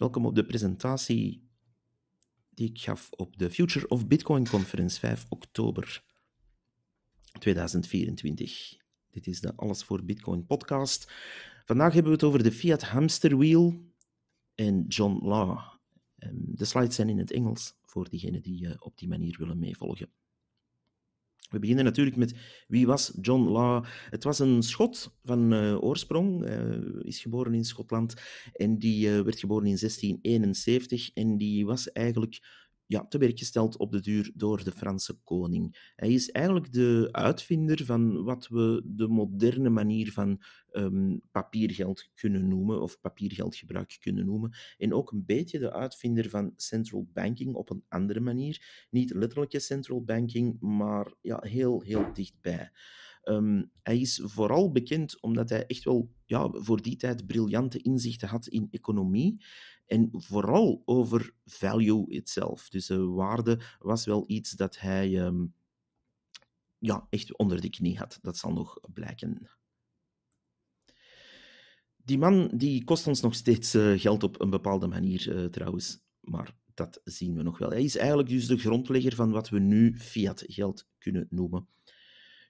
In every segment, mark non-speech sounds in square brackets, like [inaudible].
Welkom op de presentatie die ik gaf op de Future of Bitcoin Conference 5 oktober 2024. Dit is de Alles voor Bitcoin podcast. Vandaag hebben we het over de Fiat Hamsterwheel en John Law. Ehm, de slides zijn in het Engels voor diegenen die eh, op die manier willen meevolgen. We beginnen natuurlijk met wie was John Law? Het was een Schot van eh, oorsprong, uh, is geboren in Schotland en die eh, werd geboren in 1671 en die was eigenlijk ja, te werk gesteld op de duur door de Franse koning. Hij is eigenlijk de uitvinder van wat we de moderne manier van ehm, papiergeld kunnen noemen, of papiergeldgebruik kunnen noemen. En ook een beetje de uitvinder van central banking op een andere manier. Niet letterlijke central banking, maar ja, heel, heel dichtbij. Ehm, hij is vooral bekend omdat hij echt wel ja, voor die tijd briljante inzichten had in economie. En vooral over value itself. Dus uh, waarde was wel iets dat hij ehm, ja, echt onder de knie had. Dat zal nog blijken. Die man die kost ons nog steeds eh, geld op een bepaalde manier eh, trouwens. Maar dat zien we nog wel. Hij is eigenlijk dus de grondlegger van wat we nu fiat geld kunnen noemen.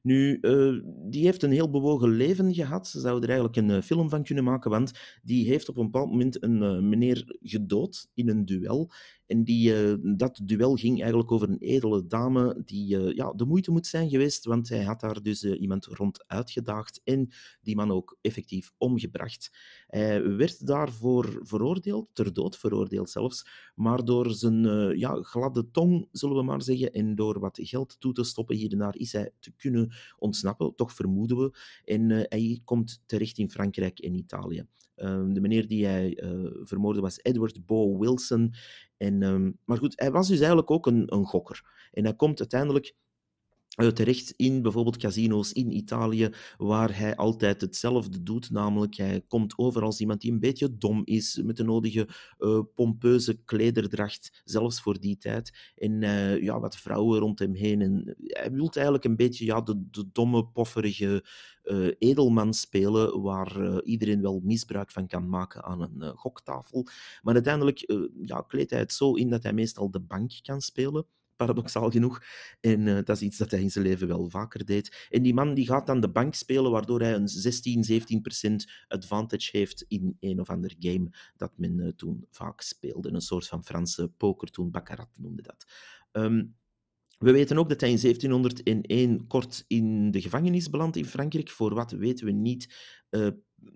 Nu, eh, die heeft een heel bewogen leven gehad. Ze zouden er eigenlijk een eh, film van kunnen maken, want die heeft op een bepaald moment een eh, meneer gedood in een duel. En die, eh, dat duel ging eigenlijk over een edele dame die eh, ja, de moeite moet zijn geweest, want hij had daar dus eh, iemand rond uitgedaagd en die man ook effectief omgebracht. Hij werd daarvoor veroordeeld, ter dood veroordeeld zelfs, maar door zijn ja, gladde tong, zullen we maar zeggen, en door wat geld toe te stoppen hier en daar, is hij te kunnen ontsnappen, toch vermoeden we. En hij komt terecht in Frankrijk en Italië. Ehm, de meneer die hij uh, eh, vermoordde was Edward Bo Wilson. En, ehm, maar goed, hij was dus eigenlijk ook een, een gokker. En hij komt uiteindelijk eh, terecht in bijvoorbeeld casino's in Italië, waar hij altijd hetzelfde doet. Namelijk, hij komt over als iemand die een beetje dom is, met de nodige eh, pompeuze klederdracht, zelfs voor die tijd. En eh, ja, wat vrouwen rond hem heen. En hij wil eigenlijk een beetje ja, de, de domme, pofferige edelman spelen, waar iedereen wel misbruik van kan maken aan een goktafel. Maar uiteindelijk ja, kleedt hij het zo in dat hij meestal de bank kan spelen paradoxaal genoeg. En eh, dat is iets dat hij in zijn leven wel vaker deed. En die man die gaat dan de bank spelen, waardoor hij een 16, 17 advantage heeft in een of ander game dat men eh, toen vaak speelde. Een soort van Franse poker, toen Baccarat noemde dat. Ehm, we weten ook dat hij in 1701 kort in de gevangenis belandt in Frankrijk. Voor wat weten we niet eh,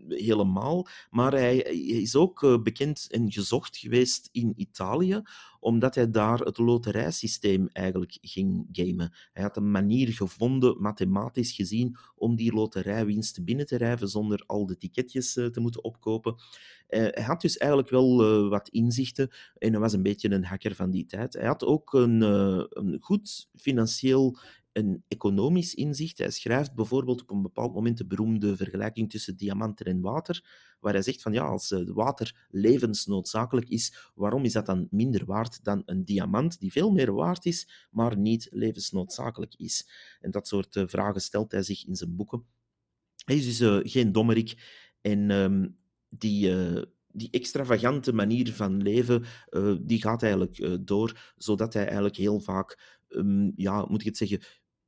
helemaal. Maar hij, is ook eh, bekend en gezocht geweest in Italië, omdat hij daar het loterijsysteem eigenlijk ging gamen. Hij had een manier gevonden, mathematisch gezien, om die loterijwinst binnen te rijven zonder al de ticketjes eh, te moeten opkopen. Eh, hij had dus eigenlijk wel wat inzichten en hij was een beetje een hacker van die tijd. Hij had ook een, een goed financieel een economisch inzicht. Hij schrijft bijvoorbeeld op een bepaald moment de beroemde vergelijking tussen diamanten en water, waar hij zegt van ja, als eh, water levensnoodzakelijk is, waarom is dat dan minder waard dan een diamant die veel meer waard is, maar niet levensnoodzakelijk is? En dat soort eh, vragen stelt hij zich in zijn boeken. Hij is dus eh, geen dommerik en ehm, die... die extravagante manier van leven, die gaat eigenlijk door, zodat hij eigenlijk heel vaak, um, ja, moet ik het zeggen,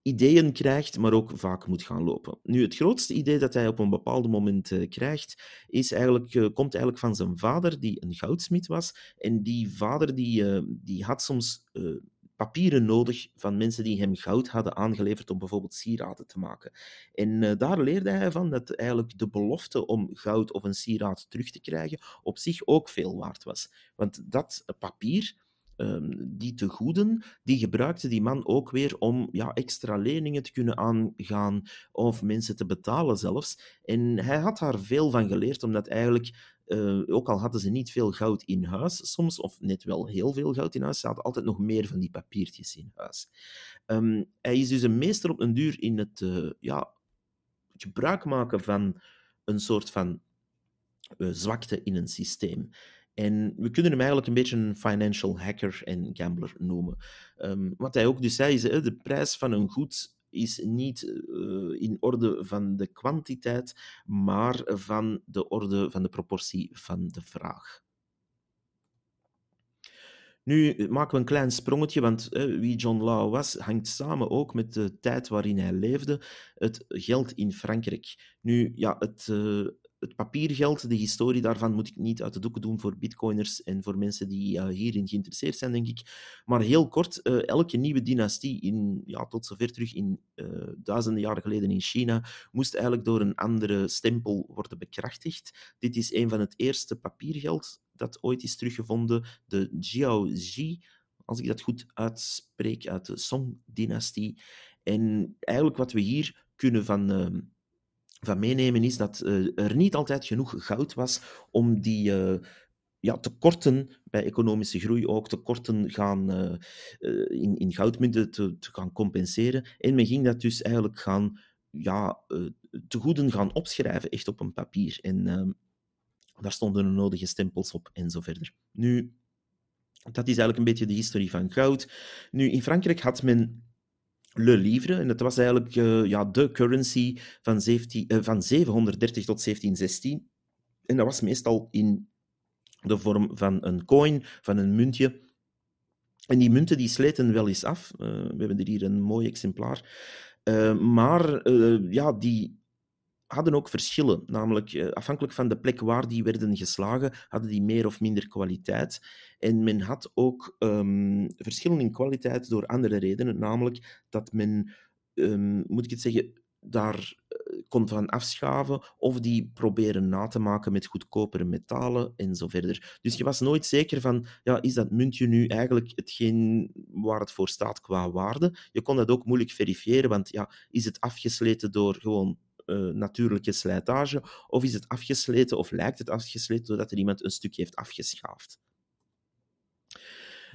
ideeën krijgt, maar ook vaak moet gaan lopen. Nu, het grootste idee dat hij op een bepaald moment eh, krijgt, is eigenlijk, eh, komt eigenlijk van zijn vader, die een goudsmid was. En die vader die, eh, die had soms papieren nodig van mensen die hem goud hadden aangeleverd om bijvoorbeeld sieraden te maken. En daar leerde hij van dat eigenlijk de belofte om goud of een sieraad terug te krijgen op zich ook veel waard was. Want dat papier Ehm, die te goeden, die gebruikte die man ook weer om ja, extra leningen te kunnen aangaan of mensen te betalen zelfs. En hij had daar veel van geleerd, omdat eigenlijk eh, ook al hadden ze niet veel goud in huis soms, of net wel heel veel goud in huis, ze hadden altijd nog meer van die papiertjes in huis. Ehm, hij is dus een meester op een duur in het, uh, ja, gebruik maken van een soort van eh, zwakte in een systeem. En we kunnen hem eigenlijk een beetje een financial hacker en gambler noemen. Ehm, wat hij ook dus zei, is de prijs van een goed is niet eh, in orde van de kwantiteit, maar van de orde van de proportie van de vraag. Nu maken we een klein sprongetje, want wie John Law was, hangt samen ook met de tijd waarin hij leefde, het geld in Frankrijk. Nu, ja, het, eh, het papiergeld, de historie daarvan moet ik niet uit de doeken doen voor bitcoiners en voor mensen die eh, hierin geïnteresseerd zijn, denk ik. Maar heel kort, eh, elke nieuwe dynastie, in, ja, tot zover terug in eh, duizenden jaren geleden in China, moest eigenlijk door een andere stempel worden bekrachtigd. Dit is een van het eerste papiergeld dat ooit is teruggevonden, de Jiaozi, als ik dat goed uitspreek, uit de Song-dynastie. En eigenlijk wat we hier kunnen van ehm, van meenemen is dat eh, er niet altijd genoeg goud was om die eh, ja, tekorten bij economische groei ook, tekorten gaan, eh, in, in goudmunten te, te, gaan compenseren. En men ging dat dus eigenlijk gaan, ja, uh, te gaan opschrijven, echt op een papier. En daar stonden de nodige stempels op en zo verder. Nu, dat is eigenlijk een beetje de historie van goud. Nu, in Frankrijk had men Le Livre. En dat was eigenlijk eh, ja, de currency van, 17, eh, van 730 tot 1716. En dat was meestal in de vorm van een coin, van een muntje. En die munten die sleten wel eens af. Eh, we hebben er hier een mooi exemplaar. maar ja, die hadden ook verschillen. Namelijk, eh, afhankelijk van de plek waar die werden geslagen, hadden die meer of minder kwaliteit. En men had ook ehm, verschillen in kwaliteit door andere redenen. Namelijk dat men, ehm, moet ik het zeggen, daar eh, kon van afschaven of die proberen na te maken met goedkopere metalen en zo verder. Dus je was nooit zeker van, ja, is dat muntje nu eigenlijk hetgeen waar het voor staat qua waarde? Je kon dat ook moeilijk verifiëren, want ja, is het afgesleten door gewoon eh, natuurlijke slijtage? Of is het afgesleten of lijkt het afgesleten doordat er iemand een stukje heeft afgeschaafd?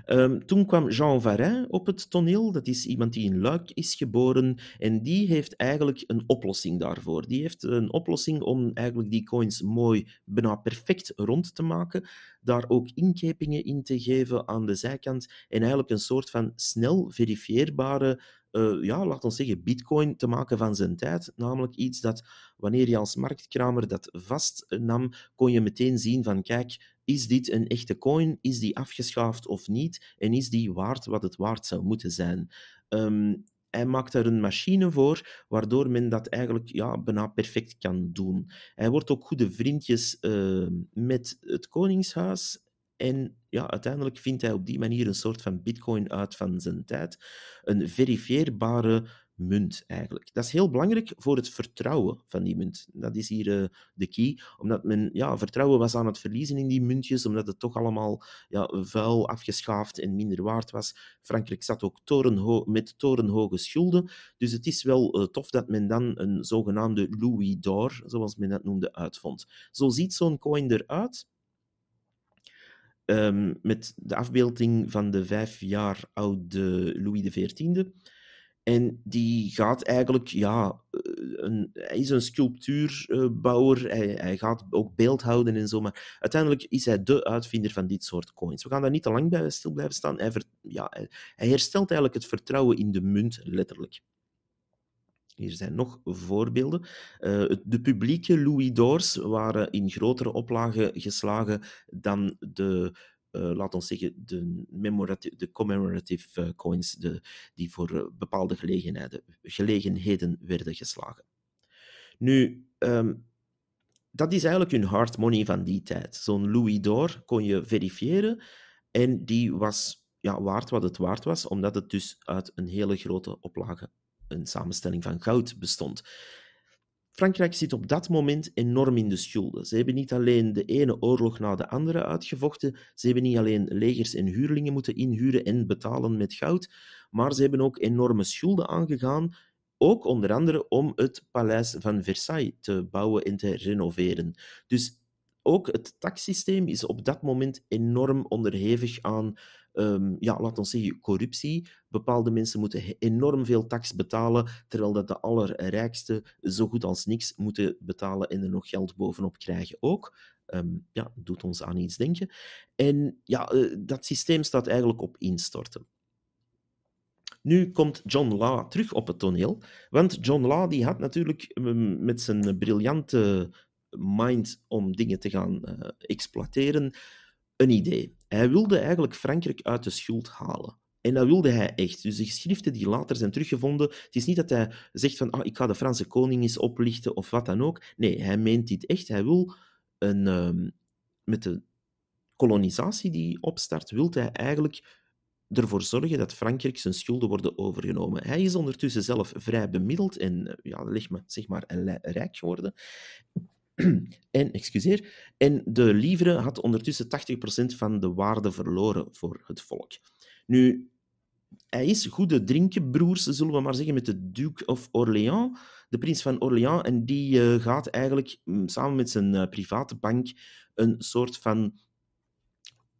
Ehm, toen kwam Jean Varin op het toneel. Dat is iemand die in Luik is geboren. En die heeft eigenlijk een oplossing daarvoor. Die heeft een oplossing om eigenlijk die coins mooi, bijna perfect rond te maken. Daar ook inkepingen in te geven aan de zijkant. En eigenlijk een soort van snel verifieerbare uh, ja, laat ons zeggen, bitcoin te maken van zijn tijd. Namelijk iets dat, wanneer je als marktkramer dat vastnam, kon je meteen zien van, kijk, is dit een echte coin? Is die afgeschaafd of niet? En is die waard wat het waard zou moeten zijn? Ehm, hij maakt daar een machine voor, waardoor men dat eigenlijk ja, bijna perfect kan doen. Hij wordt ook goede vriendjes eh, met het Koningshuis en ja, uiteindelijk vindt hij op die manier een soort van bitcoin uit van zijn tijd. Een verifieerbare munt eigenlijk. Dat is heel belangrijk voor het vertrouwen van die munt. Dat is hier eh, de key, omdat men ja, vertrouwen was aan het verliezen in die muntjes, omdat het toch allemaal ja, vuil, afgeschaafd en minder waard was. Frankrijk zat ook torenho met torenhoge schulden, dus het is wel eh, tof dat men dan een zogenaamde Louis d'or, zoals men dat noemde, uitvond. Zo ziet zo'n coin eruit. Ehm, met de afbeelding van de vijf jaar oude Louis XIV. En die gaat eigenlijk, ja, eh, hij is een sculptuurbouwer, hij, hij, gaat ook beeld houden en zo, maar uiteindelijk is hij de uitvinder van dit soort coins. We gaan daar niet te lang bij stil blijven staan. Hij, ja, hij herstelt eigenlijk het vertrouwen in de munt, letterlijk. Hier zijn nog voorbeelden. Eh, de publieke Louis waren in grotere oplagen geslagen dan de eh, laat ons zeggen, de, de commemorative eh, coins die voor bepaalde gelegenheden, gelegenheden werden geslagen. Nu, ehm, dat is eigenlijk hun hard money van die tijd. Zo'n Louis kon je verifiëren en die was ja, waard wat het waard was, omdat het dus uit een hele grote oplage een samenstelling van goud bestond. Frankrijk zit op dat moment enorm in de schulden. Ze hebben niet alleen de ene oorlog na de andere uitgevochten, ze hebben niet alleen legers en huurlingen moeten inhuren en betalen met goud, maar ze hebben ook enorme schulden aangegaan, ook onder andere om het paleis van Versailles te bouwen en te renoveren. Dus ook het taxsysteem is op dat moment enorm onderhevig aan Ehm, ja, laat ons zeggen, corruptie. Bepaalde mensen moeten enorm veel tax betalen, terwijl dat de allerrijkste zo goed als niks moeten betalen en er nog geld bovenop krijgen ook. Um, ja, doet ons aan iets denken. En ja, eh, dat systeem staat eigenlijk op instorten. Nu komt John Law terug op het toneel, want John Law die had natuurlijk ehm, met zijn briljante mind om dingen te gaan eh, exploiteren, een idee. Hij wilde eigenlijk Frankrijk uit de schuld halen. En dat wilde hij echt. Dus de geschriften die later zijn teruggevonden, het is niet dat hij zegt van ah, ik ga de Franse koning eens oplichten of wat dan ook. Nee, hij meent dit echt. Hij wil een, ehm, met de kolonisatie die opstart, wil hij eigenlijk ervoor zorgen dat Frankrijk zijn schulden worden overgenomen. Hij is ondertussen zelf vrij bemiddeld en eh, ja, maar, zeg maar rijk geworden. [clears throat] en, excuseer, en de livre had ondertussen 80% van de waarde verloren voor het volk. Nu, hij is goede drinkenbroers, zullen we maar zeggen, met de Duke of Orléans, de prins van Orléans. En die eh, gaat eigenlijk mm, samen met zijn eh, private bank een soort van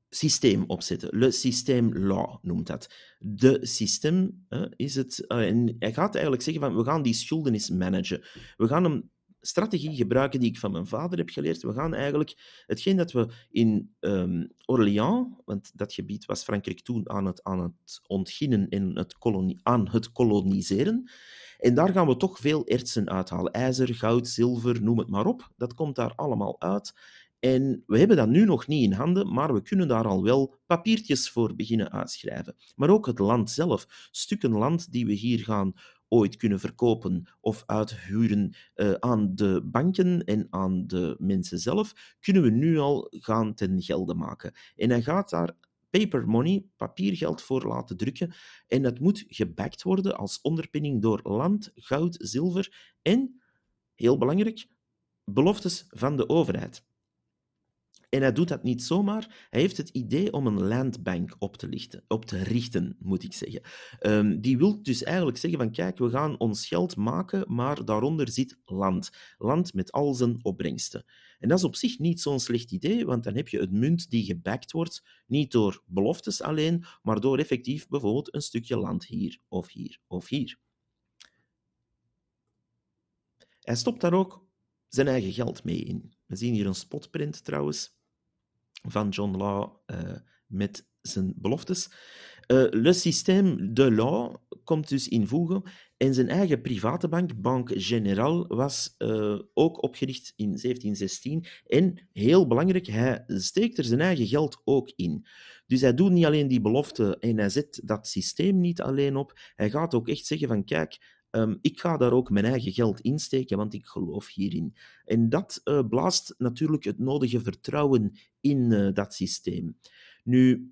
systeem opzetten. Le système law noemt dat. De systeem eh, is het. en hij gaat eigenlijk zeggen: van, we gaan die schulden managen. We gaan hem strategie gebruiken die ik van mijn vader heb geleerd. We gaan eigenlijk hetgeen dat we in um, Orléans, want dat gebied was Frankrijk toen aan het, aan het ontginnen en het kolonie, aan het koloniseren. En daar gaan we toch veel ertsen uithalen. IJzer, goud, zilver, noem het maar op. Dat komt daar allemaal uit. En we hebben dat nu nog niet in handen, maar we kunnen daar al wel papiertjes voor beginnen uitschrijven. Maar ook het land zelf. Stukken land die we hier gaan ooit kunnen verkopen of uithuren eh, aan de banken en aan de mensen zelf, kunnen we nu al gaan ten gelde maken. En hij gaat daar paper money, papiergeld voor laten drukken. En dat moet gebackt worden als onderpinning door land, goud, zilver en, heel belangrijk, beloftes van de overheid. En hij doet dat niet zomaar. Hij heeft het idee om een landbank op te, lichten, op te richten, moet ik zeggen. Ehm, die wil dus eigenlijk zeggen van kijk, we gaan ons geld maken, maar daaronder zit land. Land met al zijn opbrengsten. En dat is op zich niet zo'n slecht idee, want dan heb je een munt die gebackt wordt, niet door beloftes alleen, maar door effectief bijvoorbeeld een stukje land hier of hier of hier. Hij stopt daar ook zijn eigen geld mee in. We zien hier een spotprint trouwens van John Law eh, met zijn beloftes. Uh, le système de law komt dus invoegen en zijn eigen private bank, Banque Générale, was eh, ook opgericht in 1716. En heel belangrijk, hij steekt er zijn eigen geld ook in. Dus hij doet niet alleen die belofte en hij zet dat systeem niet alleen op. Hij gaat ook echt zeggen van kijk, Ehm, ik ga daar ook mijn eigen geld insteken, want ik geloof hierin. En dat eh, blaast natuurlijk het nodige vertrouwen in eh, dat systeem. Nu,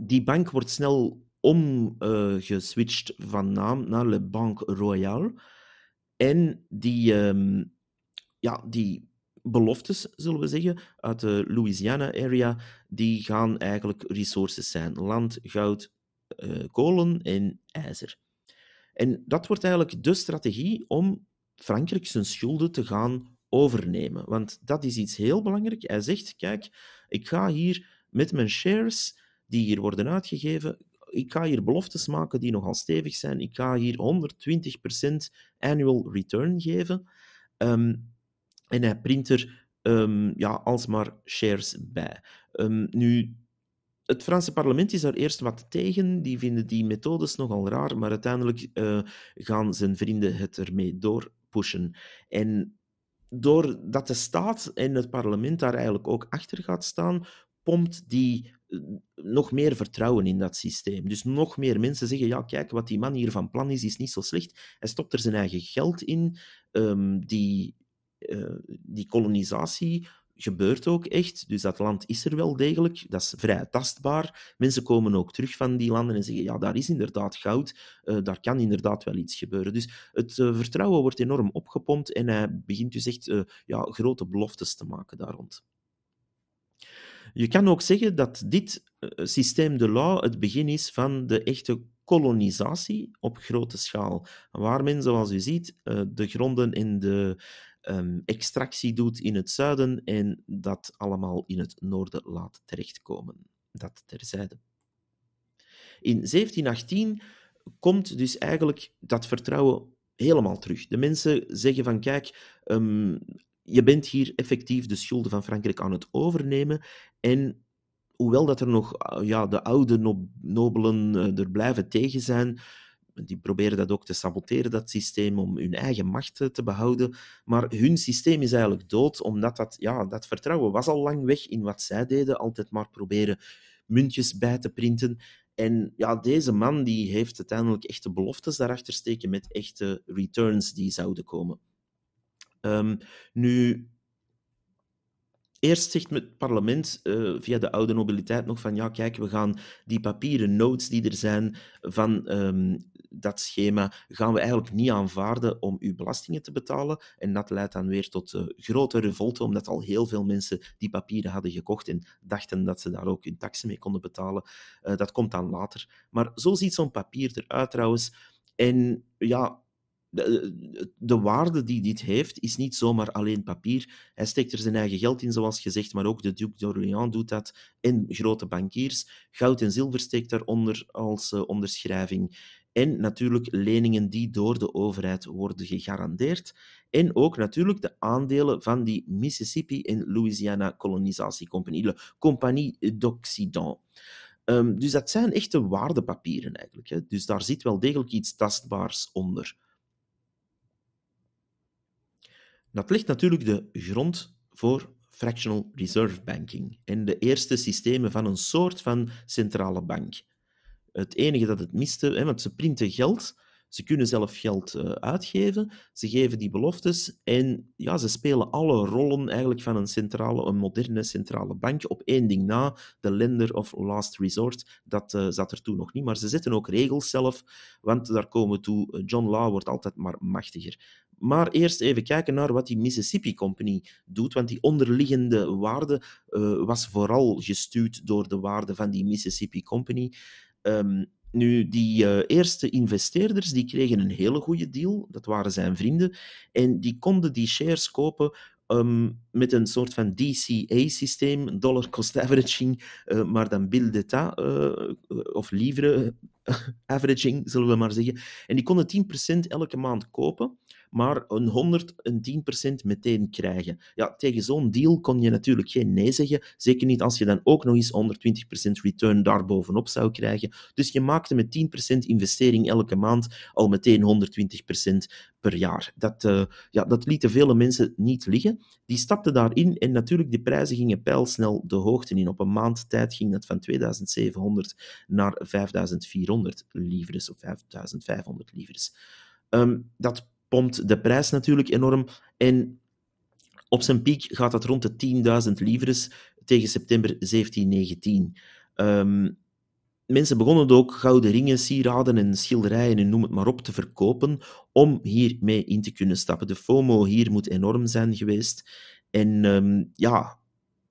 die bank wordt snel omgeswitcht eh, van naam naar Le Banque Royale. En die, ehm, ja, die beloftes, zullen we zeggen, uit de Louisiana-area, die gaan eigenlijk resources zijn. Land, goud, kolen en ijzer. En dat wordt eigenlijk de strategie om Frankrijk zijn schulden te gaan overnemen. Want dat is iets heel belangrijks. Hij zegt: Kijk, ik ga hier met mijn shares die hier worden uitgegeven. Ik ga hier beloftes maken die nogal stevig zijn. Ik ga hier 120% annual return geven. Ehm, en hij print er ehm, ja, alsmaar shares bij. Ehm, nu, het Franse parlement is daar eerst wat tegen. Die vinden die methodes nogal raar, maar uiteindelijk eh, gaan zijn vrienden het ermee doorpushen. En doordat de staat en het parlement daar eigenlijk ook achter gaat staan, pompt die eh, nog meer vertrouwen in dat systeem. Dus nog meer mensen zeggen, ja, kijk, wat die man hier van plan is, is niet zo slecht. Hij stopt er zijn eigen geld in. Ehm, die, eh, die kolonisatie gebeurt ook echt. Dus dat land is er wel degelijk. Dat is vrij tastbaar. Mensen komen ook terug van die landen en zeggen: ja, daar is inderdaad goud. Eh, daar kan inderdaad wel iets gebeuren. Dus het eh, vertrouwen wordt enorm opgepompt en hij begint dus echt eh, ja, grote beloftes te maken daar rond. Je kan ook zeggen dat dit systeem de law het begin is van de echte kolonisatie op grote schaal. Waar men, zoals u ziet, de gronden in de, Ehm, extractie doet in het zuiden en dat allemaal in het noorden laat terechtkomen. Dat terzijde. In 1718 komt dus eigenlijk dat vertrouwen helemaal terug. De mensen zeggen van kijk, ehm, je bent hier effectief de schulden van Frankrijk aan het overnemen en hoewel dat er nog ja, de oude nobelen eh, er blijven tegen zijn, die proberen dat ook te saboteren, dat systeem, om hun eigen macht eh, te behouden. Maar hun systeem is eigenlijk dood, omdat dat, ja, dat vertrouwen was al lang weg in wat zij deden. Altijd maar proberen muntjes bij te printen. En ja, deze man die heeft uiteindelijk echte beloftes daarachter steken met echte returns die zouden komen. Ehm, nu, Eerst zegt het parlement eh, via de oude nobiliteit nog van ja, kijk, we gaan die papieren notes die er zijn van ehm, dat schema gaan we eigenlijk niet aanvaarden om uw belastingen te betalen. En dat leidt dan weer tot uh, grote revolte, omdat al heel veel mensen die papieren hadden gekocht en dachten dat ze daar ook hun taxen mee konden betalen. Eh, dat komt dan later. Maar zo ziet zo'n papier eruit trouwens. En ja, de, eh, de, waarde die dit heeft, is niet zomaar alleen papier. Hij steekt er zijn eigen geld in, zoals gezegd, maar ook de Duc d'Orléans doet dat en grote bankiers. Goud en zilver steekt daaronder als onderschrijving. En natuurlijk leningen die door de overheid worden gegarandeerd. En ook natuurlijk de aandelen van die Mississippi en Louisiana kolonisatiecompagnie, de Compagnie d'Occident. Ehm, dus dat zijn echte waardepapieren eigenlijk. Hè. Dus daar zit wel degelijk iets tastbaars onder. Dat ligt natuurlijk de grond voor fractional reserve banking en de eerste systemen van een soort van centrale bank. Het enige dat het miste, hè, want ze printen geld, ze kunnen zelf geld eh, uitgeven, ze geven die beloftes en ja, ze spelen alle rollen eigenlijk van een, centrale, een moderne centrale bank op één ding na, de lender of last resort. Dat eh, zat er toen nog niet, maar ze zetten ook regels zelf, want daar komen we toe, eh, John Law wordt altijd maar machtiger. Maar eerst even kijken naar wat die Mississippi Company doet, want die onderliggende waarde was vooral gestuurd door de waarde van die Mississippi Company. Ehm, nu, die eh, eerste investeerders die kregen een hele goede deal. Dat waren zijn vrienden. En die konden die shares kopen ehm, met een soort van DCA-systeem, dollar cost averaging, eh, maar dan bill d'état, eh, of livre [laughs] averaging, zullen we maar zeggen. En die konden 10% elke maand kopen maar een 100, een meteen krijgen. Ja, tegen zo'n deal kon je natuurlijk geen nee zeggen. Zeker niet als je dan ook nog eens 120% return daarbovenop zou krijgen. Dus je maakte met 10% investering elke maand al meteen 120% per jaar. Dat, eh, ja, dat lieten vele mensen niet liggen. Die stapten daarin en natuurlijk de prijzen gingen pijlsnel de hoogte in. Op een maand tijd ging dat van 2700 naar 5400 livres of 5500 livres. Um, dat pompt de prijs natuurlijk enorm. En op zijn piek gaat dat rond de 10.000 livres tegen september 1719. Ehm, mensen begonnen ook gouden ringen, sieraden en schilderijen en noem het maar op te verkopen om hiermee in te kunnen stappen. De FOMO hier moet enorm zijn geweest. En ehm, ja,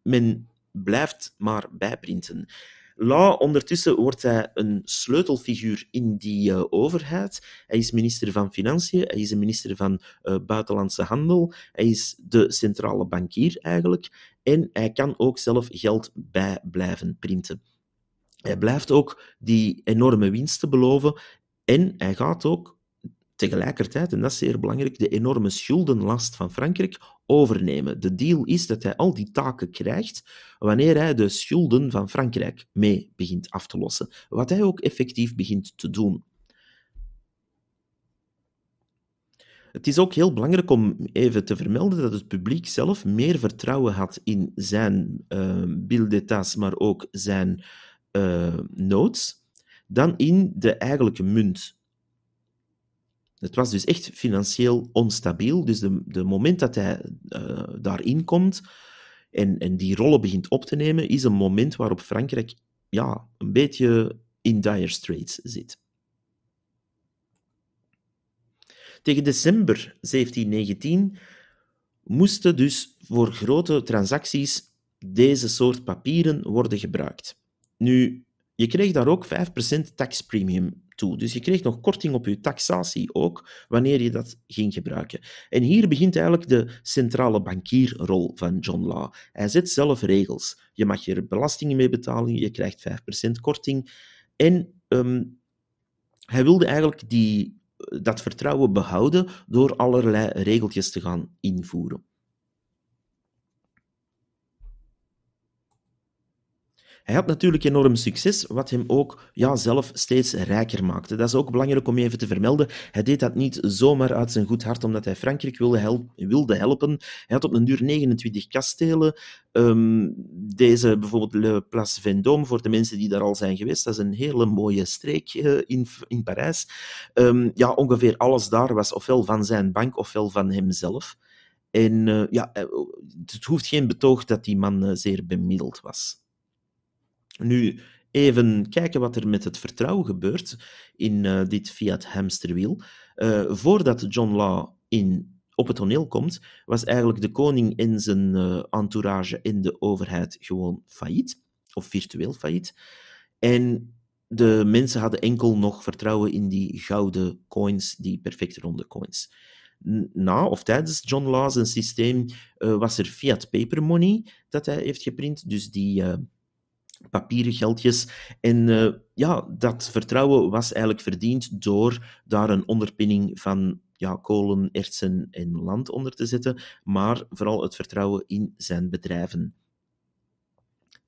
men blijft maar bijprinten. La, ondertussen wordt hij een sleutelfiguur in die eh, overheid. Hij is minister van Financiën, hij is minister van eh, Buitenlandse Handel, hij is de centrale bankier eigenlijk. En hij kan ook zelf geld bij blijven printen. Hij blijft ook die enorme winsten beloven en hij gaat ook tegelijkertijd, en dat is zeer belangrijk, de enorme schuldenlast van Frankrijk overnemen. De deal is dat hij al die taken krijgt wanneer hij de schulden van Frankrijk mee begint af te lossen. Wat hij ook effectief begint te doen. Het is ook heel belangrijk om even te vermelden dat het publiek zelf meer vertrouwen had in zijn uh, bill maar ook zijn ehm, notes, dan in de eigenlijke munt het was dus echt financieel onstabiel. Dus de, de moment dat hij eh, daarin komt en, en die rollen begint op te nemen, is een moment waarop Frankrijk ja, een beetje in dire straits zit. Tegen december 1719 moesten dus voor grote transacties deze soort papieren worden gebruikt. Nu, je kreeg daar ook 5% tax premium toe. Dus je kreeg nog korting op je taxatie ook wanneer je dat ging gebruiken. En hier begint eigenlijk de centrale bankierrol van John Law. Hij zet zelf regels. Je mag je belastingen mee betalen, je krijgt 5% korting. En ehm, hij wilde eigenlijk die, dat vertrouwen behouden door allerlei regeltjes te gaan invoeren. Hij had natuurlijk enorm succes, wat hem ook ja, zelf steeds rijker maakte. Dat is ook belangrijk om even te vermelden. Hij deed dat niet zomaar uit zijn goed hart, omdat hij Frankrijk wilde, wilde helpen. Hij had op een duur 29 kastelen. Ehm, deze bijvoorbeeld Le Place Vendôme, voor de mensen die daar al zijn geweest, dat is een hele mooie streek eh, in, in Parijs. Ehm, ja, ongeveer alles daar was ofwel van zijn bank ofwel van hemzelf. En eh, ja, eh, het hoeft geen betoog dat die man zeer bemiddeld was. Nu, even kijken wat er met het vertrouwen gebeurt in eh, dit fiat hamsterwiel. Uh, voordat John Law in, op het toneel komt, was eigenlijk de koning en zijn eh, entourage in de overheid gewoon failliet, of virtueel failliet. En de mensen hadden enkel nog vertrouwen in die gouden coins, die perfecte ronde coins. Na of tijdens John Laws zijn systeem was er fiat paper money dat hij heeft geprint, dus die papieren geldjes. En eh, ja, dat vertrouwen was eigenlijk verdiend door daar een onderpinning van ja, kolen, ertsen en land onder te zetten, maar vooral het vertrouwen in zijn bedrijven.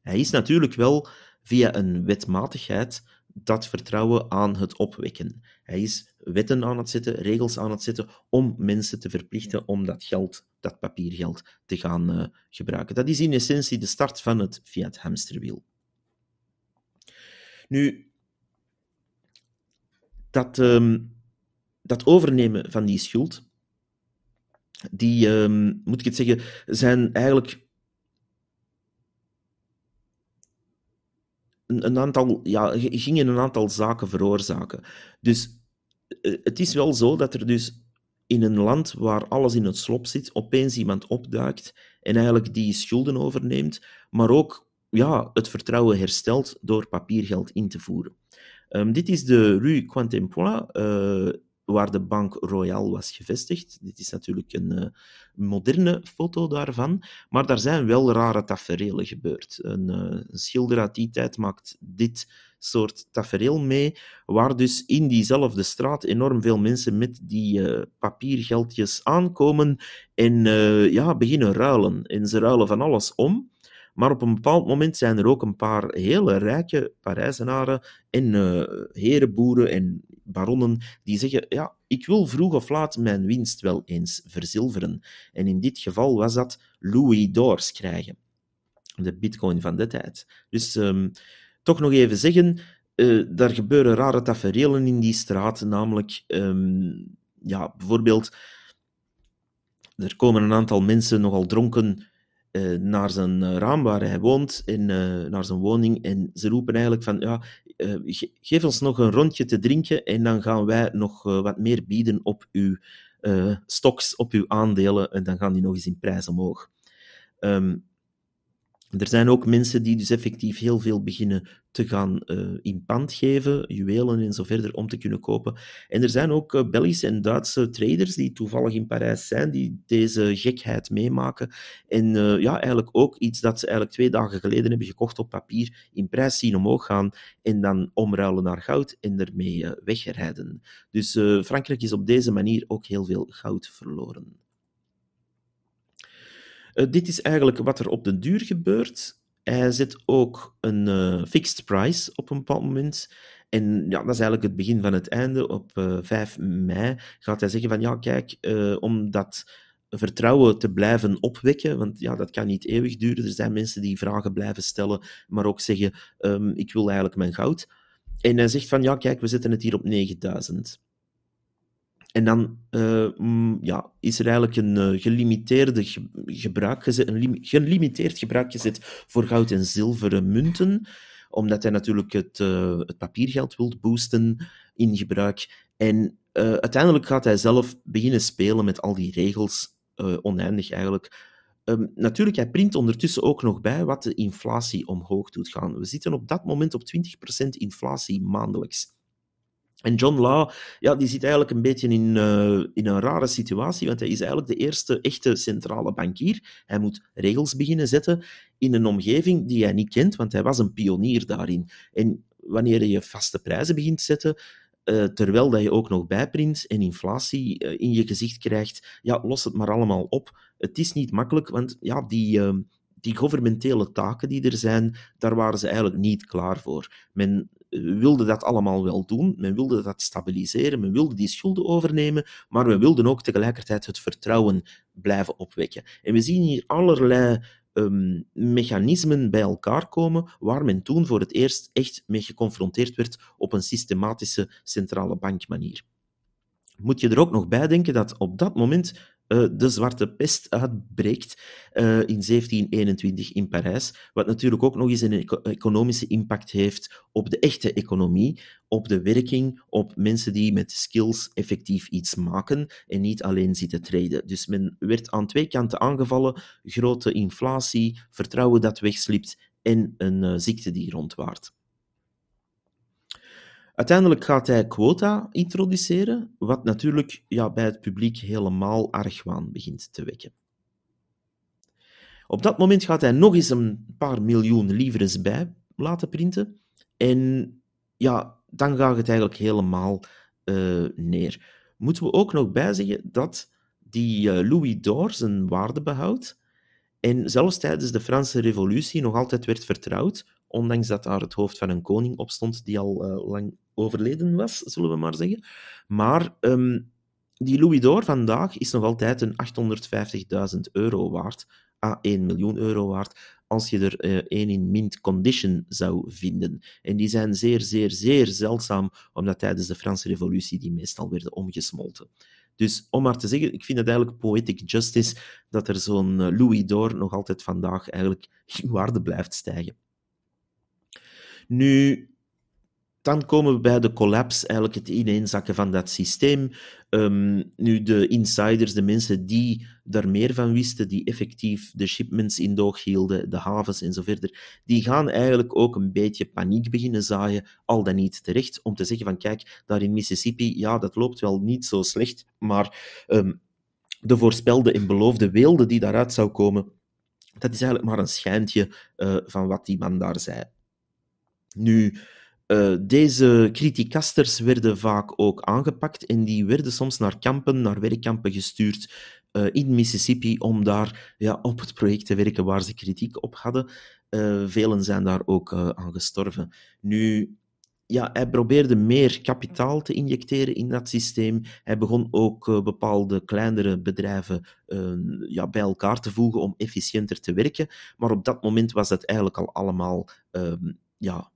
Hij is natuurlijk wel via een wetmatigheid dat vertrouwen aan het opwekken. Hij is wetten aan het zetten, regels aan het zetten, om mensen te verplichten om dat geld, dat papiergeld, te gaan eh, gebruiken. Dat is in essentie de start van het fiat hamsterwiel. Nu, dat, ehm, dat overnemen van die schuld, die, ehm, moet ik het zeggen, zijn eigenlijk een, aantal, ja, gingen een aantal zaken veroorzaken. Dus eh, het is wel zo dat er dus in een land waar alles in het slop zit, opeens iemand opduikt en eigenlijk die schulden overneemt, maar ook ja, het vertrouwen herstelt door papiergeld in te voeren. Ehm, dit is de Rue Quantempola, uh, eh, waar de Bank Royal was gevestigd. Dit is natuurlijk een eh, moderne foto daarvan, maar daar zijn wel rare tafereelen gebeurd. Eh, een, schilder uit die tijd maakt dit soort tafereel mee, waar dus in diezelfde straat enorm veel mensen met die papiergeldjes aankomen en ja, beginnen ruilen. En ze ruilen van alles om. Maar op een bepaald moment zijn er ook een paar hele rijke Parijzenaren en uh, herenboeren en baronnen die zeggen: Ja, ik wil vroeg of laat mijn winst wel eens verzilveren. En in dit geval was dat Louis d'Ors krijgen, de bitcoin van de tijd. Dus ehm, toch nog even zeggen: uh, daar gebeuren rare taferelen in die straten, namelijk ehm, ja, bijvoorbeeld. Er komen een aantal mensen nogal dronken eh, naar zijn eh, raam waar hij woont, in, eh, naar zijn woning. En ze roepen eigenlijk van, ja, geef ons nog een rondje te drinken en dan gaan wij nog wat meer bieden op uw stocks, op uw aandelen. En dan gaan die nog eens in prijs omhoog. Ehm, er zijn ook mensen die dus effectief heel veel beginnen te gaan eh, in pand geven, juwelen en zo verder, om te kunnen kopen. En er zijn ook eh, Belgische en Duitse traders die toevallig in Parijs zijn, die deze gekheid meemaken. En eh, ja, eigenlijk ook iets dat ze eigenlijk twee dagen geleden hebben gekocht op papier, in prijs zien omhoog gaan en dan omruilen naar goud en ermee wegrijden. Dus Frankrijk is op deze manier ook heel veel goud verloren. Eh, dit is eigenlijk wat er op de duur gebeurt. Hij zet ook een eh, fixed price op een bepaald moment. En ja, dat is eigenlijk het begin van het einde. Op 5 eh, mei gaat hij zeggen van ja, kijk, om dat vertrouwen te blijven opwekken, want ja, dat kan niet eeuwig duren. Er zijn mensen die vragen blijven stellen, maar ook zeggen, ehm, ik wil eigenlijk mijn goud. En hij zegt van ja, kijk, we zetten het hier op 9000. En dan eh, mm, ja, is er eigenlijk een eh, gelimiteerde gebruik gezet, een gelimiteerd gebruik gezet voor goud en zilveren munten, omdat hij natuurlijk het, eh, het papiergeld wil boosten in gebruik. En uiteindelijk gaat hij zelf beginnen spelen met al die regels, oneindig eigenlijk. Ehm, natuurlijk, hij print ondertussen ook nog bij wat de inflatie omhoog doet gaan. We zitten op dat moment op 20% inflatie maandelijks. En John Law, ja, die zit eigenlijk een beetje in, eh, in een rare situatie, want hij is eigenlijk de eerste echte centrale bankier. Hij moet regels beginnen zetten in een omgeving die hij niet kent, want hij was een pionier daarin. En wanneer je vaste prijzen begint zetten, eh, terwijl dat je ook nog bijprint en inflatie eh, in je gezicht krijgt, ja, los het maar allemaal op. Het is niet makkelijk, want ja, die die governmentele taken die er zijn, daar waren ze eigenlijk niet klaar voor. Men wilde dat allemaal wel doen. Men wilde dat stabiliseren, men wilde die schulden overnemen, maar we wilden ook tegelijkertijd het vertrouwen blijven opwekken. En we zien hier allerlei ehm, mechanismen bij elkaar komen waar men toen voor het eerst echt mee geconfronteerd werd op een systematische centrale bankmanier. Moet je er ook nog bij denken dat op dat moment eh, de zwarte pest uitbreekt uh, in 1721 in Parijs, wat natuurlijk ook nog eens een economische impact heeft op de echte economie, op de werking, op mensen die met skills effectief iets maken en niet alleen zitten treden. Dus men werd aan twee kanten aangevallen, grote inflatie, vertrouwen dat wegslipt en een eh, ziekte die rondwaart. Uiteindelijk gaat hij quota introduceren, wat natuurlijk ja, bij het publiek helemaal argwaan begint te wekken. Op dat moment gaat hij nog eens een paar miljoen livres bij laten printen. En ja, dan gaat het eigenlijk helemaal eh, neer. Moeten we ook nog bijzeggen dat die eh, Louis d'Or zijn waarde behoudt en zelfs tijdens de Franse Revolutie nog altijd werd vertrouwd Ondanks dat daar het hoofd van een koning op stond die al eh, lang overleden was, zullen we maar zeggen. Maar ehm, die Louis d'Or vandaag is nog altijd een 850.000 euro waard, à ah, 1 miljoen euro waard, als je er eh, één in mint condition zou vinden. En die zijn zeer, zeer, zeer zeldzaam, omdat tijdens de Franse Revolutie die meestal werden omgesmolten. Dus om maar te zeggen, ik vind het eigenlijk poetic justice dat er zo'n eh, Louis d'Or nog altijd vandaag eigenlijk in waarde blijft stijgen. Nu, dan komen we bij de collapse, eigenlijk het ineenzakken van dat systeem. Ehm, nu, de insiders, de mensen die daar meer van wisten, die effectief de shipments in doog hielden, de havens en die gaan eigenlijk ook een beetje paniek beginnen zaaien, al dan niet terecht, om te zeggen van kijk, daar in Mississippi, ja, dat loopt wel niet zo slecht, maar ehm, de voorspelde en beloofde weelde die daaruit zou komen, dat is eigenlijk maar een schijntje eh, van wat die man daar zei. Nu, eh, deze criticasters werden vaak ook aangepakt en die werden soms naar kampen, naar werkkampen gestuurd eh, in Mississippi om daar ja, op het project te werken waar ze kritiek op hadden. Eh, velen zijn daar ook aan gestorven. Nu, ja, hij probeerde meer kapitaal te injecteren in dat systeem. Hij begon ook bepaalde kleinere bedrijven ja, bij elkaar te voegen om efficiënter te werken. Maar op dat moment was dat eigenlijk al allemaal ehm, ja,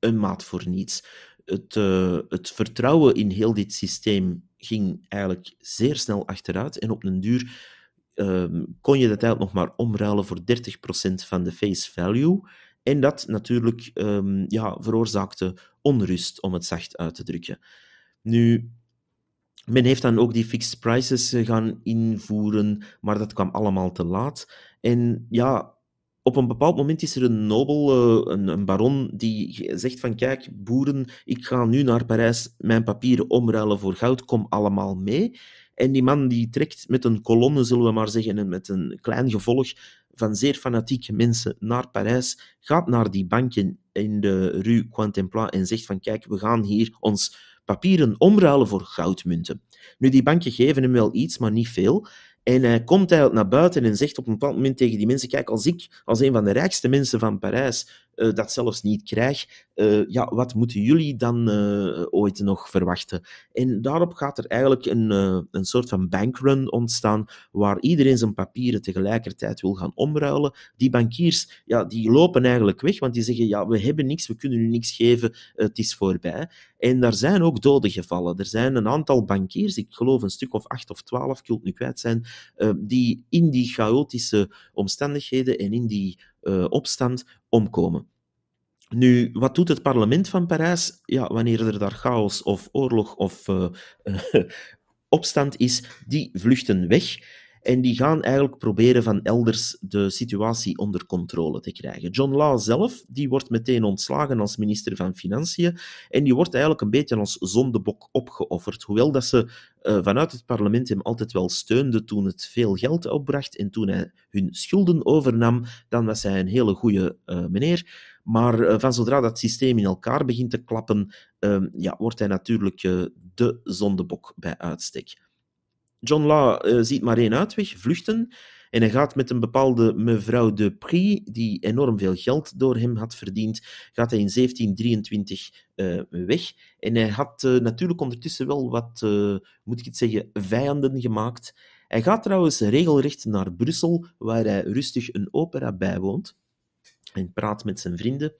een maat voor niets. Het, eh, het vertrouwen in heel dit systeem ging eigenlijk zeer snel achteruit. En op een duur ehm, kon je dat eigenlijk nog maar omruilen voor 30% van de face value. En dat natuurlijk ehm, ja, veroorzaakte onrust, om het zacht uit te drukken. Nu, men heeft dan ook die fixed prices eh, gaan invoeren, maar dat kwam allemaal te laat. En ja, op een bepaald moment is er een nobel, eh, een, een, baron, die zegt van kijk, boeren, ik ga nu naar Parijs mijn papieren omruilen voor goud, kom allemaal mee. En die man die trekt met een kolonne, zullen we maar zeggen, en met een klein gevolg van zeer fanatieke mensen naar Parijs, gaat naar die banken in de Rue Cointempla en zegt van kijk, we gaan hier ons papieren omruilen voor goudmunten. Nu, die banken geven hem wel iets, maar niet veel. En eh, hij komt eigenlijk naar buiten en zegt op een bepaald moment tegen die mensen, kijk, als ik, als een van de rijkste mensen van Parijs, eh, dat zelfs niet krijg, eh, ja, wat moeten jullie dan eh, ooit nog verwachten? En daarop gaat er eigenlijk een, een soort van bankrun ontstaan, waar iedereen zijn papieren tegelijkertijd wil gaan omruilen. Die bankiers, ja, die lopen eigenlijk weg, want die zeggen, ja, we hebben niks, we kunnen u niks geven, het is voorbij. En daar zijn ook doden gevallen. Er zijn een aantal bankiers, ik geloof een stuk of acht of twaalf, ik het nu kwijt zijn, die in die chaotische omstandigheden en in die opstand omkomen. Nu, wat doet het parlement van Parijs? Ja, wanneer er daar chaos of oorlog of eh, [laughs] opstand is, die vluchten weg. En die gaan eigenlijk proberen van elders de situatie onder controle te krijgen. John Law zelf, die wordt meteen ontslagen als minister van Financiën. En die wordt eigenlijk een beetje als zondebok opgeofferd. Hoewel dat ze eh, vanuit het parlement hem altijd wel steunde toen het veel geld opbracht. En toen hij hun schulden overnam, dan was hij een hele goede eh, meneer. Maar eh, van zodra dat systeem in elkaar begint te klappen, ja, wordt hij natuurlijk de zondebok bij uitstek. John Law eh, ziet maar één uitweg, vluchten. En hij gaat met een bepaalde mevrouw de Prix, die enorm veel geld door hem had verdiend, gaat hij in 1723 eh, weg. En hij had eh, natuurlijk ondertussen wel wat, uh, moet ik het zeggen, vijanden gemaakt. Hij gaat trouwens regelrecht naar Brussel, waar hij rustig een opera bijwoont en praat met zijn vrienden.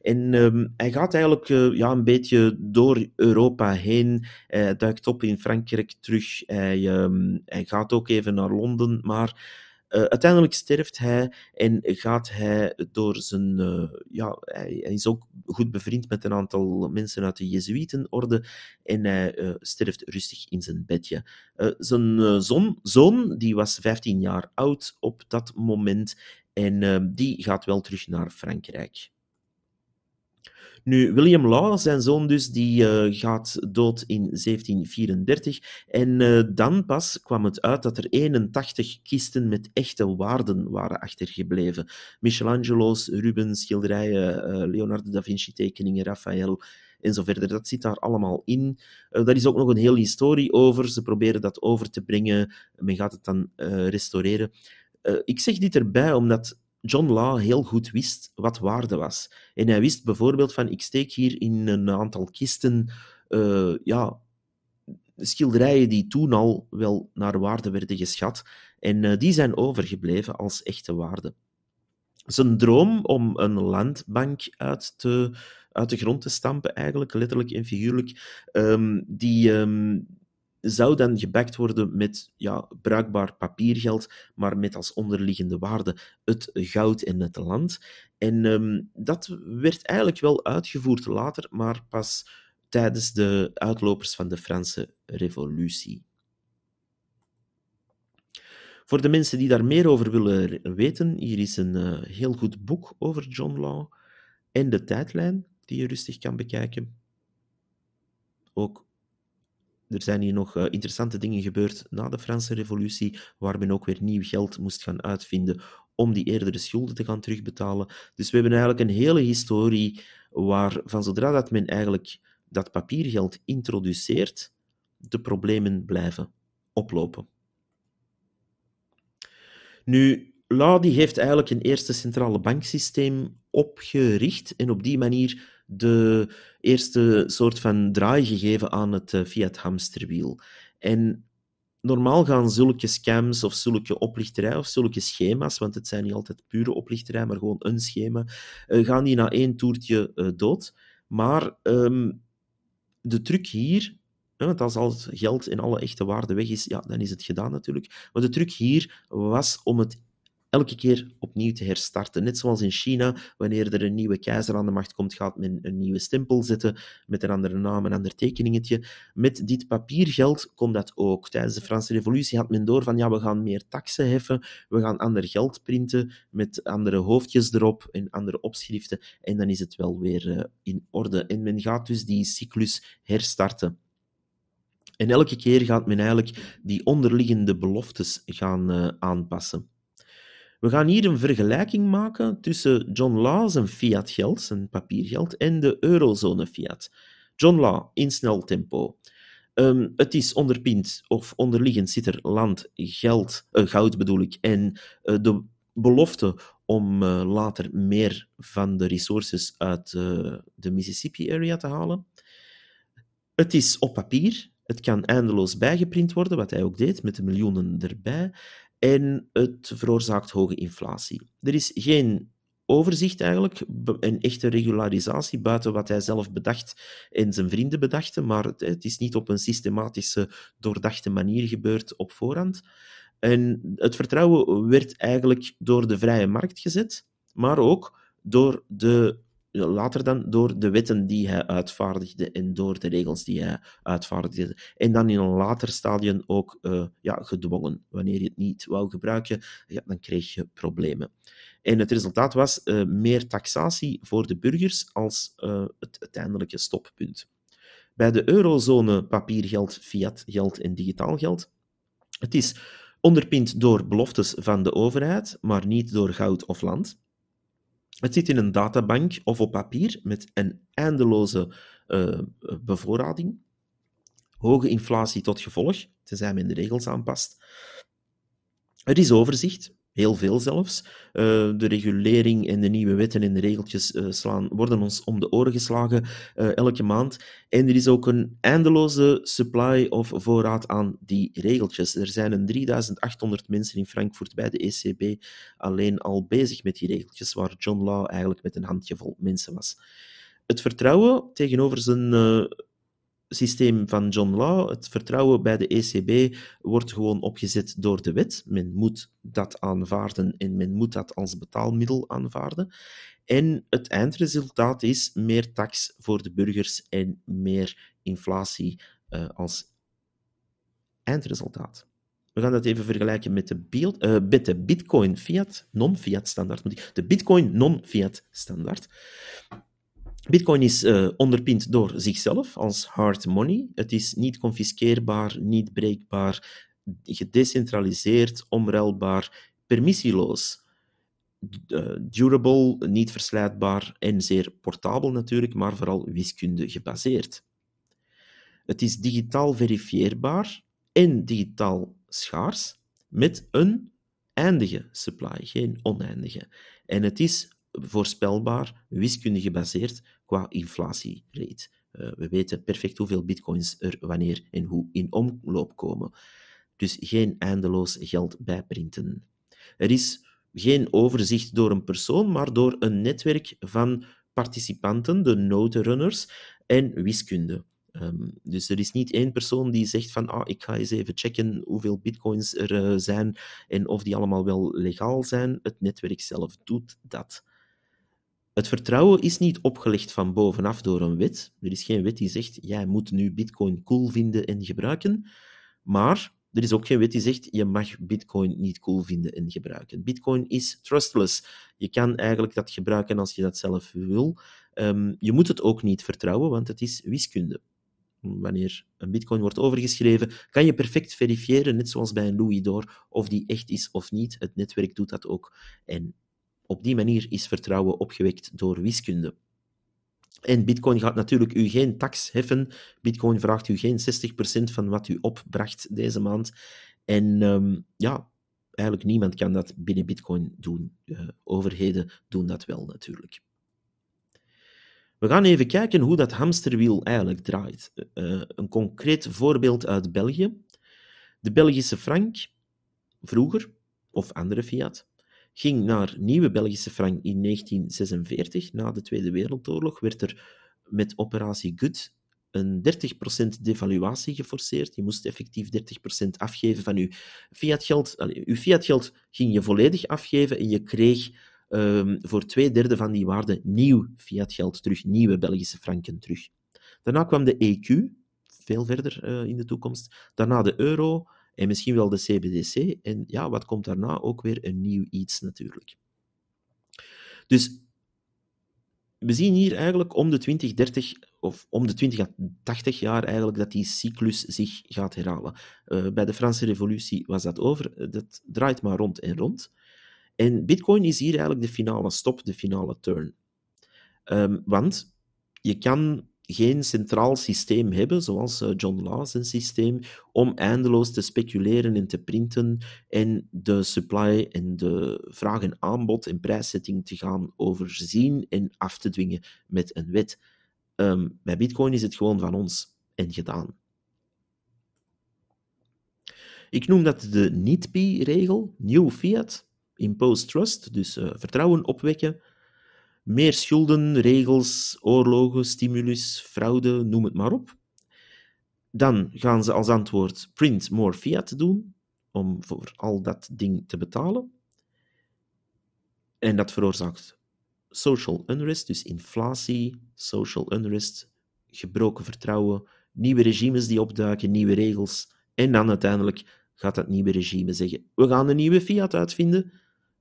En ehm, hij gaat eigenlijk eh, ja, een beetje door Europa heen. Eh, hij duikt op in Frankrijk terug. Hij, ehm, hij gaat ook even naar Londen. Maar eh, uiteindelijk sterft hij en gaat hij door zijn. ja, hij, is ook goed bevriend met een aantal mensen uit de Jezuïtenorde. En hij sterft rustig in zijn bedje. zijn zoon, die was 15 jaar oud op dat moment. En ehm, die gaat wel terug naar Frankrijk. Nu, William Law, zijn zoon dus, die eh, gaat dood in 1734. En eh, dan pas kwam het uit dat er 81 kisten met echte waarden waren achtergebleven. Michelangelo's, Rubens, schilderijen, eh, Leonardo da Vinci tekeningen, Raphaël en zo verder. Dat zit daar allemaal in. daar is ook nog een hele historie over. Ze proberen dat over te brengen. Men gaat het dan restaureren. Eh, ik zeg dit erbij omdat John Law heel goed wist wat waarde was. En hij wist bijvoorbeeld van, ik steek hier in een aantal kisten eh, ja, schilderijen die toen al wel naar waarde werden geschat. En eh, die zijn overgebleven als echte waarde. Zijn droom om een landbank uit te uit de grond te stampen, eigenlijk, letterlijk en figuurlijk. Um, die, ehm, zou dan gebackt worden met ja, bruikbaar papiergeld, maar met als onderliggende waarde het goud en het land. En ehm, dat werd eigenlijk wel uitgevoerd later, maar pas tijdens de uitlopers van de Franse Revolutie. Voor de mensen die daar meer over willen weten, hier is een eh, heel goed boek over John Law en de tijdlijn die je rustig kan bekijken. Ook er zijn hier nog eh, interessante dingen gebeurd na de Franse Revolutie, waar men ook weer nieuw geld moest gaan uitvinden om die eerdere schulden te gaan terugbetalen. Dus we hebben eigenlijk een hele historie waar van zodra dat men eigenlijk dat papiergeld introduceert, de problemen blijven oplopen. Nu, Ladi heeft eigenlijk een eerste centrale banksysteem opgericht en op die manier de eerste soort van draai gegeven aan het eh, Fiat-hamsterwiel. En normaal gaan zulke scams of zulke oplichterij of zulke schema's, want het zijn niet altijd pure oplichterij, maar gewoon een schema, eh, gaan die na één toertje eh, dood. Maar ehm, de truc hier want als al het geld in alle echte waarde weg is, ja, dan is het gedaan natuurlijk. Maar de truc hier was om het elke keer opnieuw te herstarten. Net zoals in China, wanneer er een nieuwe keizer aan de macht komt, gaat men een nieuwe stempel zetten met een andere naam, een ander tekeningetje. Met dit papiergeld komt dat ook. Tijdens de Franse Revolutie had men door van ja, we gaan meer taksen heffen, we gaan ander geld printen met andere hoofdjes erop en andere opschriften. En dan is het wel weer eh, in orde. En men gaat dus die cyclus herstarten. En elke keer gaat men eigenlijk die onderliggende beloftes gaan eh, aanpassen. We gaan hier een vergelijking maken tussen John Law's en geld, zijn papiergeld, en de eurozone fiat. John Law in snel tempo. Ehm, het is onderpind of onderliggend zit er land, geld, eh, goud bedoel ik, en eh, de belofte om eh, later meer van de resources uit de Mississippi-area te halen. Het is op papier, het kan eindeloos bijgeprint worden, wat hij ook deed, met de miljoenen erbij en het veroorzaakt hoge inflatie. Er is geen overzicht eigenlijk, een echte regularisatie, buiten wat hij zelf bedacht en zijn vrienden bedachten, maar het is niet op een systematische, doordachte manier gebeurd op voorhand. En het vertrouwen werd eigenlijk door de vrije markt gezet, maar ook door de later dan door de wetten die hij uitvaardigde en door de regels die hij uitvaardigde. En dan in een later stadium ook eh, ja, gedwongen. Wanneer je het niet wou gebruiken, dan kreeg je problemen. En het resultaat was eh, meer taxatie voor de burgers als eh, het uiteindelijke stoppunt. Bij de eurozone papiergeld, fiatgeld en digitaal geld. Het is onderpind door beloftes van de overheid, maar niet door goud of land. Het zit in een databank of op papier met een eindeloze eh, bevoorrading, hoge inflatie tot gevolg, tenzij men de regels aanpast. Er is overzicht, heel veel zelfs. Eh, de regulering en de nieuwe wetten en de regeltjes eh, slaan, worden ons om de oren geslagen eh, elke maand. En er is ook een eindeloze supply of voorraad aan die regeltjes. Er zijn een 3800 mensen in Frankfurt bij de ECB alleen al bezig met die regeltjes, waar John Law eigenlijk met een handjevol mensen was. Het vertrouwen tegenover zijn systeem van John Law, het vertrouwen bij de ECB, wordt gewoon opgezet door de wet. Men moet dat aanvaarden en men moet dat als betaalmiddel aanvaarden. En het eindresultaat is meer tax voor de burgers en meer inflatie eh, als eindresultaat. We gaan dat even vergelijken met de, beeld, eh, met de Bitcoin fiat, non-fiat standaard. De Bitcoin non-fiat standaard. Bitcoin is uh, onderpind door zichzelf als hard money. Het is niet confiskeerbaar, niet breekbaar, gedecentraliseerd, omruilbaar, permissieloos. Eh, durable, niet verslijtbaar en zeer portabel natuurlijk, maar vooral wiskunde gebaseerd. Het is digitaal verifieerbaar en digitaal schaars met een eindige supply, geen oneindige. En het is voorspelbaar, wiskunde gebaseerd qua inflatierate. Uh, eh, we weten perfect hoeveel bitcoins er wanneer en hoe in omloop komen. Dus geen eindeloos geld bijprinten. Er is geen overzicht door een persoon, maar door een netwerk van participanten, de runners en wiskunde. Ehm, dus er is niet één persoon die zegt van ah, ik ga eens even checken hoeveel bitcoins er eh, zijn en of die allemaal wel legaal zijn. Het netwerk zelf doet dat. Het vertrouwen is niet opgelegd van bovenaf door een wet. Er is geen wet die zegt, jij moet nu bitcoin cool vinden en gebruiken. Maar er is ook geen wet die zegt, je mag bitcoin niet cool vinden en gebruiken. Bitcoin is trustless. Je kan eigenlijk dat gebruiken als je dat zelf wil. Ehm, je moet het ook niet vertrouwen, want het is wiskunde. Wanneer een bitcoin wordt overgeschreven, kan je perfect verifiëren, net zoals bij een Louis door of die echt is of niet. Het netwerk doet dat ook. En op die manier is vertrouwen opgewekt door wiskunde. En Bitcoin gaat natuurlijk u geen tax heffen. Bitcoin vraagt u geen 60% van wat u opbracht deze maand. En ehm, ja, eigenlijk niemand kan dat binnen Bitcoin doen. Eh, overheden doen dat wel natuurlijk. We gaan even kijken hoe dat hamsterwiel eigenlijk draait. Eh, eh, een concreet voorbeeld uit België. De Belgische frank, vroeger, of andere fiat, ging naar nieuwe Belgische frank in 1946. Na de Tweede Wereldoorlog werd er met operatie Good een 30% devaluatie geforceerd. Je moest effectief 30% afgeven van je fiatgeld. Je fiatgeld ging je volledig afgeven en je kreeg ehm, voor twee derde van die waarde nieuw fiatgeld terug, nieuwe Belgische franken terug. Daarna kwam de EQ, veel verder eh, in de toekomst. Daarna de euro, en misschien wel de CBDC. En ja, wat komt daarna? Ook weer een nieuw iets natuurlijk. Dus we zien hier eigenlijk om de 20, 30 of om de 20 80 jaar eigenlijk dat die cyclus zich gaat herhalen. Eh, bij de Franse Revolutie was dat over. Eh, dat draait maar rond en rond. En Bitcoin is hier eigenlijk de finale stop, de finale turn. Ehm, want je kan geen centraal systeem hebben, zoals eh, John Laws systeem, om eindeloos te speculeren en te printen en de supply en de vraag en aanbod en prijszetting te gaan overzien en af te dwingen met een wet. Ehm, bij Bitcoin is het gewoon van ons en gedaan. Ik noem dat de niet regel New Fiat, Impose Trust, dus eh, vertrouwen opwekken meer schulden, regels, oorlogen, stimulus, fraude, noem het maar op. Dan gaan ze als antwoord print more fiat doen, om voor al dat ding te betalen. En dat veroorzaakt social unrest, dus inflatie, social unrest, gebroken vertrouwen, nieuwe regimes die opduiken, nieuwe regels. En dan uiteindelijk gaat dat nieuwe regime zeggen: we gaan een nieuwe fiat uitvinden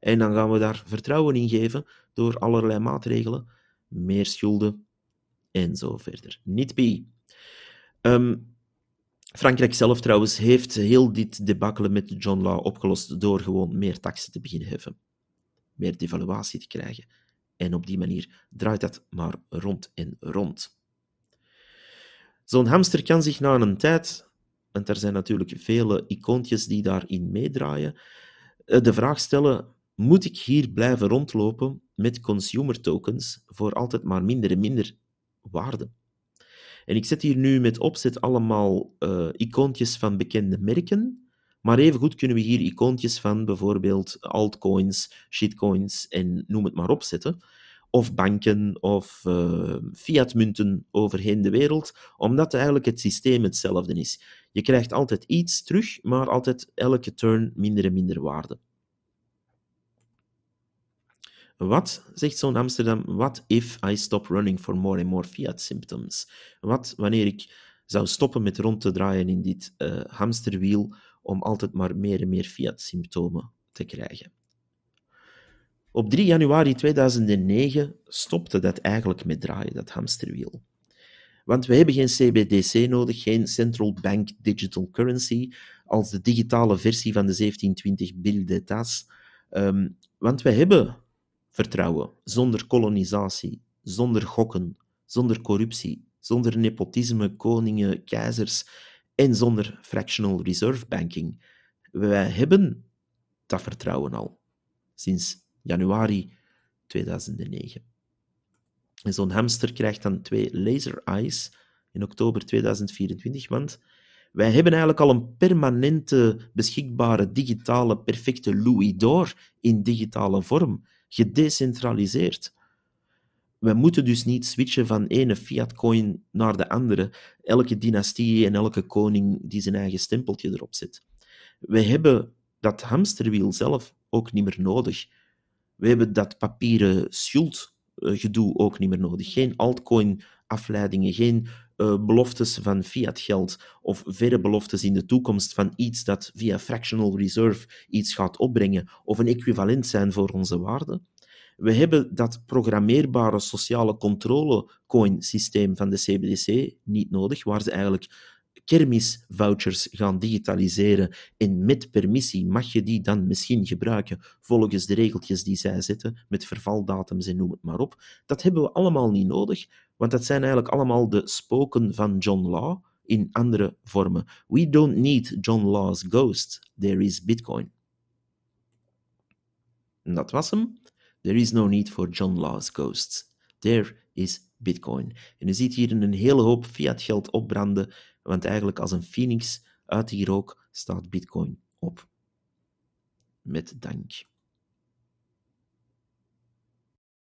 en dan gaan we daar vertrouwen in geven door allerlei maatregelen, meer schulden en zo verder. Niet pi. Ehm, Frankrijk zelf trouwens heeft heel dit debakkelen met John Law opgelost door gewoon meer taksen te beginnen heffen, meer devaluatie te krijgen. En op die manier draait dat maar rond en rond. Zo'n hamster kan zich na een tijd, want er zijn natuurlijk vele icoontjes die daarin meedraaien, eh, de vraag stellen: moet ik hier blijven rondlopen met consumer tokens voor altijd maar minder en minder waarde? En ik zet hier nu met opzet allemaal eh, icoontjes van bekende merken, maar evengoed kunnen we hier icoontjes van bijvoorbeeld altcoins, shitcoins en noem het maar opzetten, Of banken of uh, fiatmunten overheen de wereld, omdat eigenlijk het systeem hetzelfde is. Je krijgt altijd iets terug, maar altijd elke turn minder en minder waarde. Wat, zegt zo'n Amsterdam, what if I stop running for more and more fiat symptoms? Wat wanneer ik zou stoppen met rond te draaien in dit eh, hamsterwiel om altijd maar meer en meer fiat symptomen te krijgen? Op 3 januari 2009 stopte dat eigenlijk met draaien, dat hamsterwiel. Want we hebben geen CBDC nodig, geen Central Bank Digital Currency, als de digitale versie van de 1720 Bill de Tas. Ehm, want we hebben Vertrouwen, zonder kolonisatie, zonder gokken, zonder corruptie, zonder nepotisme, koningen, keizers en zonder fractional reserve banking. Wij hebben dat vertrouwen al sinds januari 2009. En zo'n hamster krijgt dan twee laser eyes in oktober 2024, want wij hebben eigenlijk al een permanente beschikbare digitale perfecte Louis d'Or in digitale vorm gedecentraliseerd. We moeten dus niet switchen van ene fiatcoin naar de andere. Elke dynastie en elke koning die zijn eigen stempeltje erop zet. We hebben dat hamsterwiel zelf ook niet meer nodig. We hebben dat papieren schuldgedoe ook niet meer nodig. Geen altcoin-afleidingen, geen eh, beloftes van fiat geld of verre beloftes in de toekomst van iets dat via fractional reserve iets gaat opbrengen of een equivalent zijn voor onze waarde. We hebben dat programmeerbare sociale controle coin systeem van de CBDC niet nodig, waar ze eigenlijk kermisvouchers gaan digitaliseren en met permissie mag je die dan misschien gebruiken volgens de regeltjes die zij zetten, met vervaldatums en noem het maar op. Dat hebben we allemaal niet nodig, want dat zijn eigenlijk allemaal de spoken van John Law in andere vormen. We don't need John Law's ghosts, there is Bitcoin. En dat was hem. There is no need for John Law's ghosts. There is Bitcoin. En je ziet hier een hele hoop fiatgeld opbranden want eigenlijk als een phoenix uit die rook staat Bitcoin op. Met dank.